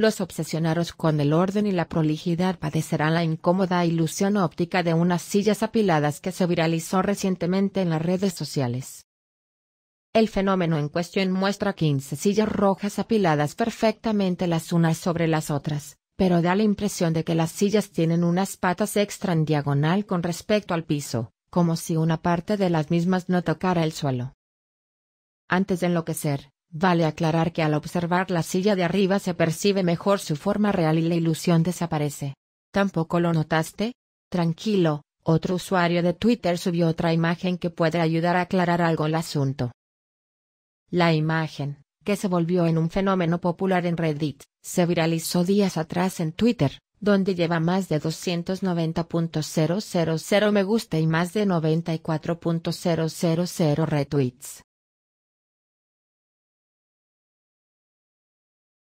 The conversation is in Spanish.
Los obsesionados con el orden y la prolijidad padecerán la incómoda ilusión óptica de unas sillas apiladas que se viralizó recientemente en las redes sociales. El fenómeno en cuestión muestra 15 sillas rojas apiladas perfectamente las unas sobre las otras, pero da la impresión de que las sillas tienen unas patas extra en diagonal con respecto al piso, como si una parte de las mismas no tocara el suelo. Antes de enloquecer, Vale aclarar que al observar la silla de arriba se percibe mejor su forma real y la ilusión desaparece. ¿Tampoco lo notaste? Tranquilo, otro usuario de Twitter subió otra imagen que puede ayudar a aclarar algo el asunto. La imagen, que se volvió en un fenómeno popular en Reddit, se viralizó días atrás en Twitter, donde lleva más de 290.000 me gusta y más de 94.000 retweets.